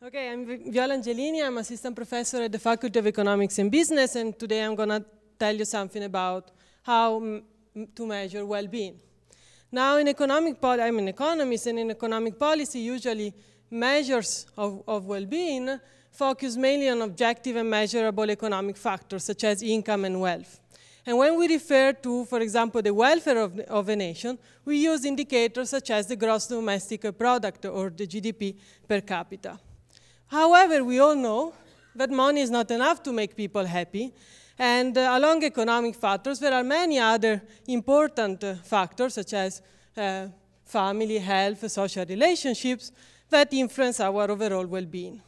Okay, I'm Viola Angelini. I'm assistant professor at the Faculty of Economics and Business, and today I'm going to tell you something about how to measure well-being. Now, in economic I'm an economist, and in economic policy, usually measures of, of well-being focus mainly on objective and measurable economic factors, such as income and wealth. And when we refer to, for example, the welfare of, of a nation, we use indicators such as the gross domestic product or the GDP per capita. However, we all know that money is not enough to make people happy. And uh, along economic factors, there are many other important uh, factors, such as uh, family, health, social relationships, that influence our overall well-being.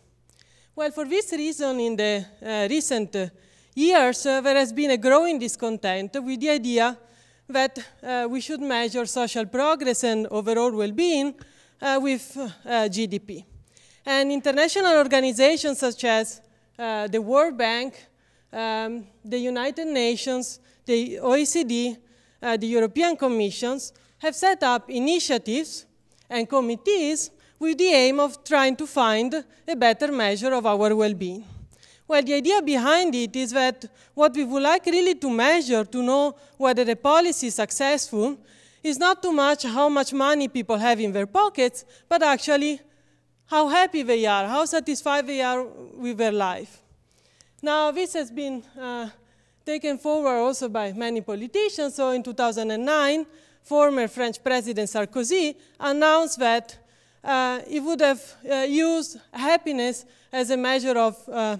Well, for this reason, in the uh, recent uh, years, uh, there has been a growing discontent with the idea that we should measure social progress and overall well-being with GDP. And international organizations such as uh, the World Bank, um, the United Nations, the OECD, uh, the European Commissions have set up initiatives and committees with the aim of trying to find a better measure of our well-being. Well, the idea behind it is that what we would like really to measure to know whether the policy is successful is not too much how much money people have in their pockets, but actually how happy they are, how satisfied they are with their life. Now, this has been uh, taken forward also by many politicians. So in 2009, former French President Sarkozy announced that uh, he would have uh, used happiness as a measure of uh,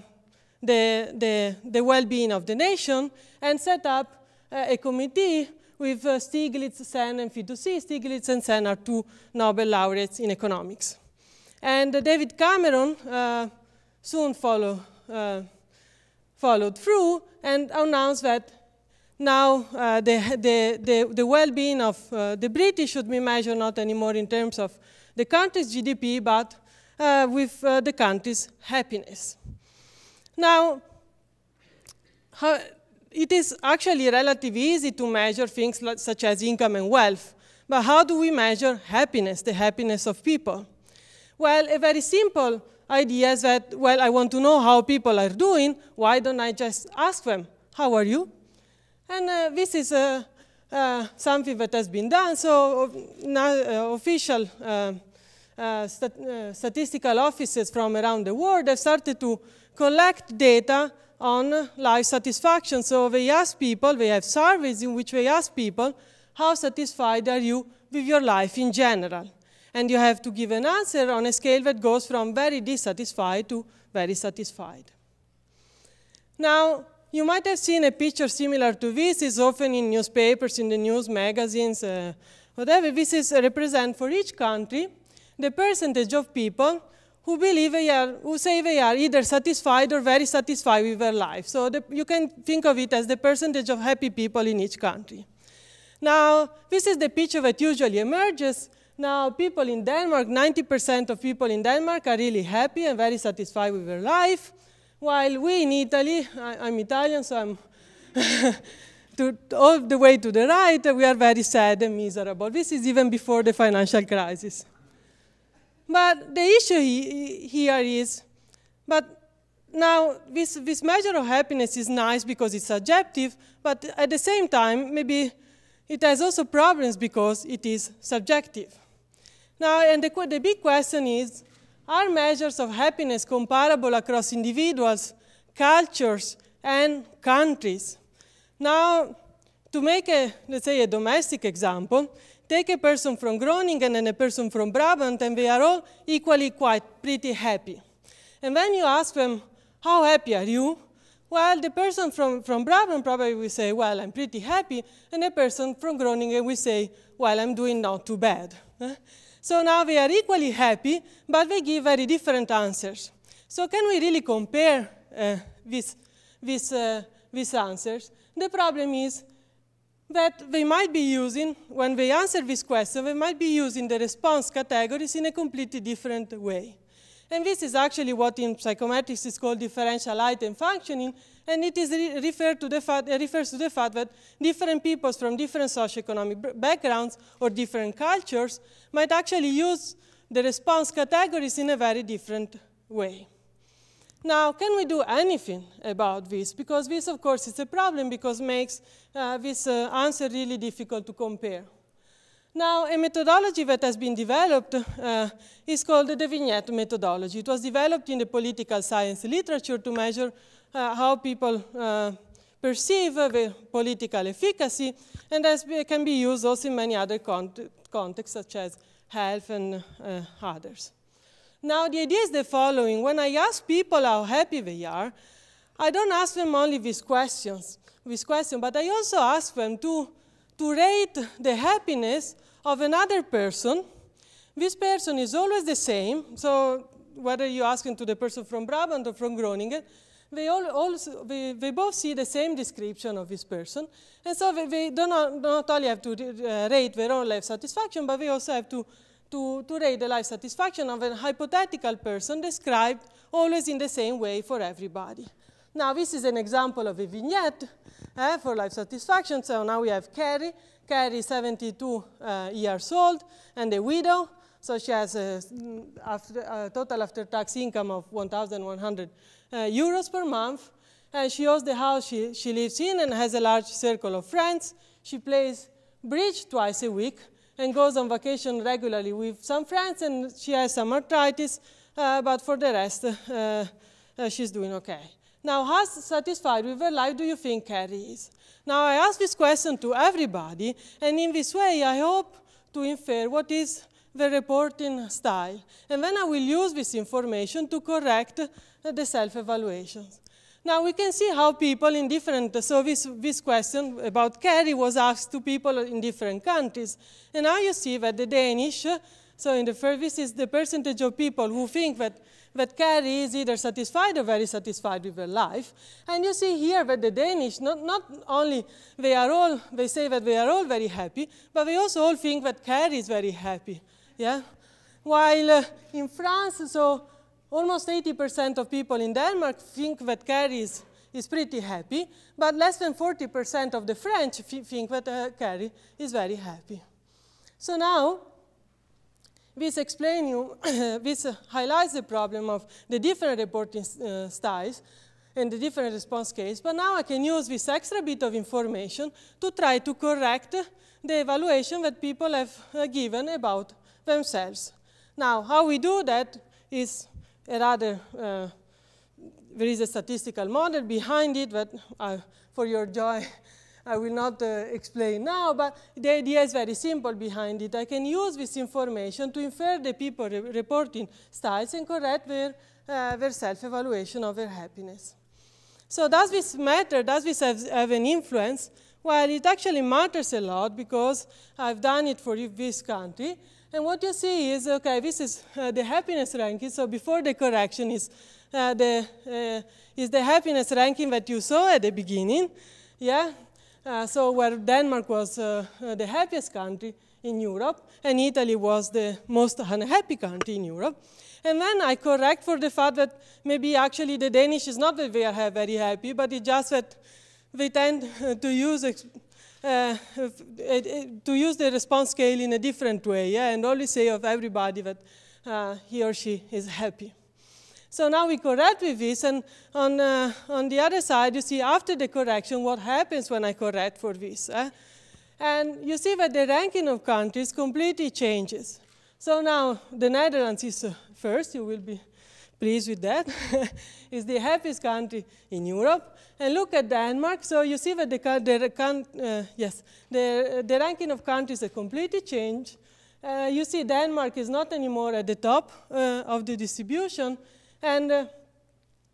the, the, the well-being of the nation and set up uh, a committee with uh, Stiglitz, Sen, and Fitoussi. Stiglitz and Sen are two Nobel laureates in economics. And uh, David Cameron uh, soon follow, uh, followed through and announced that now uh, the, the, the, the well-being of uh, the British should be measured not anymore in terms of the country's GDP, but uh, with the country's happiness. Now, how, it is actually relatively easy to measure things like, such as income and wealth, but how do we measure happiness, the happiness of people? Well, a very simple idea is that, well, I want to know how people are doing. Why don't I just ask them, how are you? And uh, this is uh, uh, something that has been done. So uh, now, uh, official uh, stat statistical offices from around the world have started to collect data on life satisfaction. So they ask people, they have surveys in which they ask people, how satisfied are you with your life in general? and you have to give an answer on a scale that goes from very dissatisfied to very satisfied. Now, you might have seen a picture similar to this. It's often in newspapers, in the news magazines, uh, whatever. This is represent for each country the percentage of people who believe they are, who say they are either satisfied or very satisfied with their life. So the, you can think of it as the percentage of happy people in each country. Now, this is the picture that usually emerges now, people in Denmark, 90% of people in Denmark are really happy and very satisfied with their life, while we in Italy, I, am Italian, so I'm to, all the way to the right, we are very sad and miserable. This is even before the financial crisis. But the issue he, here is, but now, this, this measure of happiness is nice because it's subjective, but at the same time, maybe it has also problems because it is subjective. Now, and the, the big question is, are measures of happiness comparable across individuals, cultures, and countries? Now, to make a, let's say, a domestic example, take a person from Groningen and a person from Brabant, and they are all equally quite pretty happy. And when you ask them, how happy are you? Well, the person from, from Brabant probably will say, well, I'm pretty happy, and the person from Groningen will say, well, I'm doing not too bad. Eh? So now they are equally happy, but they give very different answers. So can we really compare uh, this, this, uh, these answers? The problem is that they might be using, when they answer this question, they might be using the response categories in a completely different way. And this is actually what in psychometrics is called differential item functioning, and it is re referred to the fact, refers to the fact that different peoples from different socioeconomic backgrounds or different cultures might actually use the response categories in a very different way. Now, can we do anything about this? Because this, of course, is a problem because makes uh, this uh, answer really difficult to compare. Now, a methodology that has been developed uh, is called the vignette methodology. It was developed in the political science literature to measure uh, how people uh, perceive the political efficacy, and as can be used also in many other cont contexts, such as health and uh, others. Now, the idea is the following. When I ask people how happy they are, I don't ask them only these questions, this question, but I also ask them to to rate the happiness of another person, this person is always the same. So whether you ask to the person from Brabant or from Groningen, they, all they, they, both see the same description of this person. And so they, they do not, not only have to uh, rate their own life satisfaction, but they also have to, to, to rate the life satisfaction of an hypothetical person described always in the same way for everybody. Now this is an example of a vignette eh, for life satisfaction. So now we have Carrie. Carrie 72 uh, years old and a widow. So she has a, mm, after, a total after-tax income of 1,100 uh, euros per month. And uh, she owns the house she, she lives in and has a large circle of friends. She plays bridge twice a week and goes on vacation regularly with some friends. And she has some arthritis, uh, but for the rest, uh, uh, she's doing okay. Now, how satisfied with her life do you think Carrie is? Now, I ask this question to everybody, and in this way, I hope to infer what is the reporting style. And then I will use this information to correct the self-evaluations. Now we can see how people in different, so this, this question about Carrie was asked to people in different countries. And now you see that the Danish so in the first, this is the percentage of people who think that, that Carrie is either satisfied or very satisfied with their life. And you see here that the Danish, not, not only they are all, they say that they are all very happy, but they also all think that Carrie is very happy. Yeah? While uh, in France, so almost 80% of people in Denmark think that Carrie is, is pretty happy, but less than 40% of the French think that uh, is very happy. So now, this, explains, you, this highlights the problem of the different reporting uh, styles and the different response case, but now I can use this extra bit of information to try to correct the evaluation that people have uh, given about themselves. Now, how we do that is a rather, uh, there is a statistical model behind it But uh, for your joy, I will not uh, explain now, but the idea is very simple behind it. I can use this information to infer the people re reporting styles and correct their, uh, their self-evaluation of their happiness. So does this matter? Does this have, have an influence? Well, it actually matters a lot because I've done it for this country. And what you see is, okay, this is uh, the happiness ranking. So before the correction is, uh, the, uh, is the happiness ranking that you saw at the beginning. Yeah, uh, so where Denmark was uh, uh, the happiest country in Europe, and Italy was the most unhappy country in Europe. And then I correct for the fact that maybe actually the Danish is not that they are very happy, but it's just that they tend to use uh, to use the response scale in a different way, yeah, and always say of everybody that uh, he or she is happy. So now we correct with this, and on, uh, on the other side, you see after the correction what happens when I correct for this. Eh? And you see that the ranking of countries completely changes. So now the Netherlands is uh, first, you will be pleased with that. it's the happiest country in Europe. And look at Denmark. So you see that the, the uh, yes, the, the ranking of countries has completely changed. Uh, you see Denmark is not anymore at the top uh, of the distribution, and uh,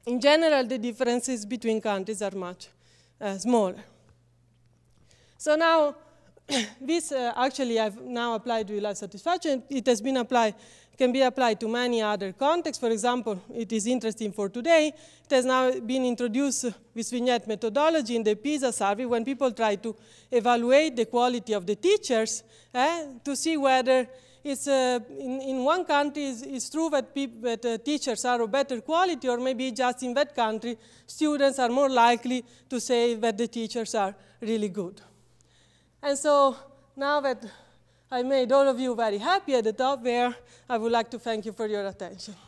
in general, the differences between countries are much uh, smaller. So now, this uh, actually I've now applied to life satisfaction. It has been applied, can be applied to many other contexts. For example, it is interesting for today. It has now been introduced with vignette methodology in the PISA survey when people try to evaluate the quality of the teachers eh, to see whether it's, uh, in, in one country it's, it's true that, that uh, teachers are of better quality or maybe just in that country students are more likely to say that the teachers are really good. And so now that I made all of you very happy at the top there, I would like to thank you for your attention.